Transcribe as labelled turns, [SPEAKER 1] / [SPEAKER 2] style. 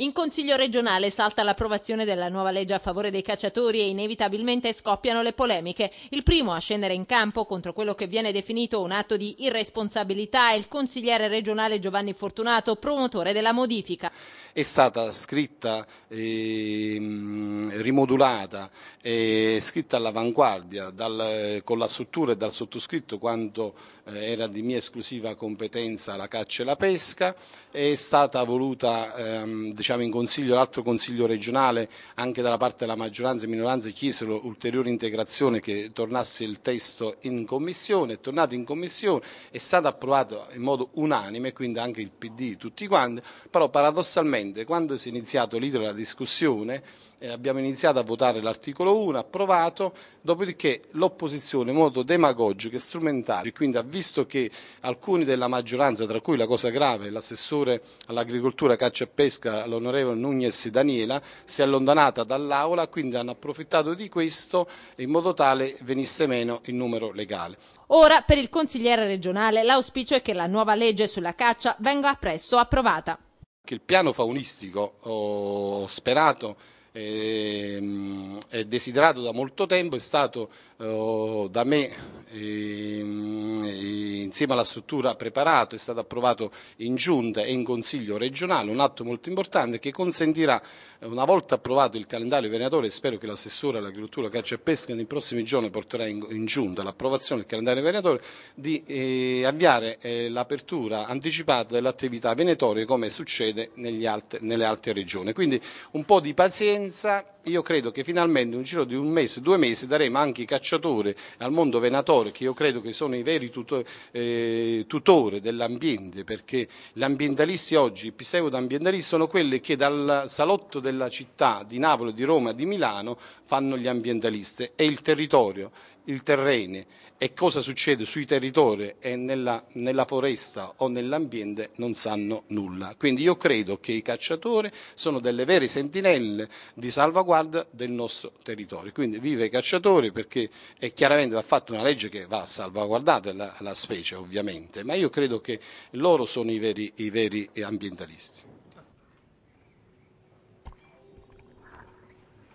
[SPEAKER 1] In Consiglio regionale salta l'approvazione della nuova legge a favore dei cacciatori e inevitabilmente scoppiano le polemiche. Il primo a scendere in campo contro quello che viene definito un atto di irresponsabilità è il consigliere regionale Giovanni Fortunato, promotore della modifica.
[SPEAKER 2] È stata scritta, eh, rimodulata, eh, scritta all'avanguardia dal, con la struttura e dal sottoscritto quanto eh, era di mia esclusiva competenza la caccia e la pesca, è stata voluta ehm, diciamo, in consiglio, l'altro consiglio regionale, anche dalla parte della maggioranza e minoranza, chiesero ulteriore integrazione che tornasse il testo in commissione, è tornato in commissione, è stato approvato in modo unanime, quindi anche il PD, tutti quanti, però paradossalmente quando si è iniziato l'iter della discussione eh, abbiamo iniziato a votare l'articolo 1, approvato, dopodiché l'opposizione in modo demagogico e strumentale, quindi ha visto che alcuni della maggioranza, tra cui la cosa grave, l'assessore all'agricoltura, caccia e pesca, l'onorevole Nunez Daniela, si è allontanata dall'Aula, quindi hanno approfittato di questo in modo tale venisse meno il numero legale.
[SPEAKER 1] Ora, per il consigliere regionale, l'auspicio è che la nuova legge sulla caccia venga presto approvata.
[SPEAKER 2] Che il piano faunistico, oh, sperato, eh, è desiderato da molto tempo, è stato eh, da me ehm, eh, insieme alla struttura preparato, è stato approvato in giunta e in consiglio regionale, un atto molto importante che consentirà, eh, una volta approvato il calendario venatorio, spero che l'assessore all'agricoltura, caccia e pesca nei prossimi giorni porterà in, in giunta l'approvazione del calendario venatorio, di eh, avviare eh, l'apertura anticipata dell'attività venatoria come succede alt nelle altre regioni. Quindi un po' di pazienza means that io credo che finalmente in un giro di un mese, due mesi daremo anche i cacciatori, al mondo venatore, che io credo che sono i veri tutori, eh, tutori dell'ambiente, perché gli ambientalisti oggi, i pseudoambientalisti sono quelli che dal salotto della città di Napoli, di Roma, di Milano fanno gli ambientalisti. e il territorio, il terreno e cosa succede sui territori e nella, nella foresta o nell'ambiente non sanno nulla. Quindi io credo che i cacciatori sono delle vere sentinelle di salvaguardia salvaguarda del nostro territorio. Quindi vive i cacciatori perché è chiaramente va fatta una legge che va salvaguardata la, la specie ovviamente, ma io credo che loro sono i veri, i veri ambientalisti.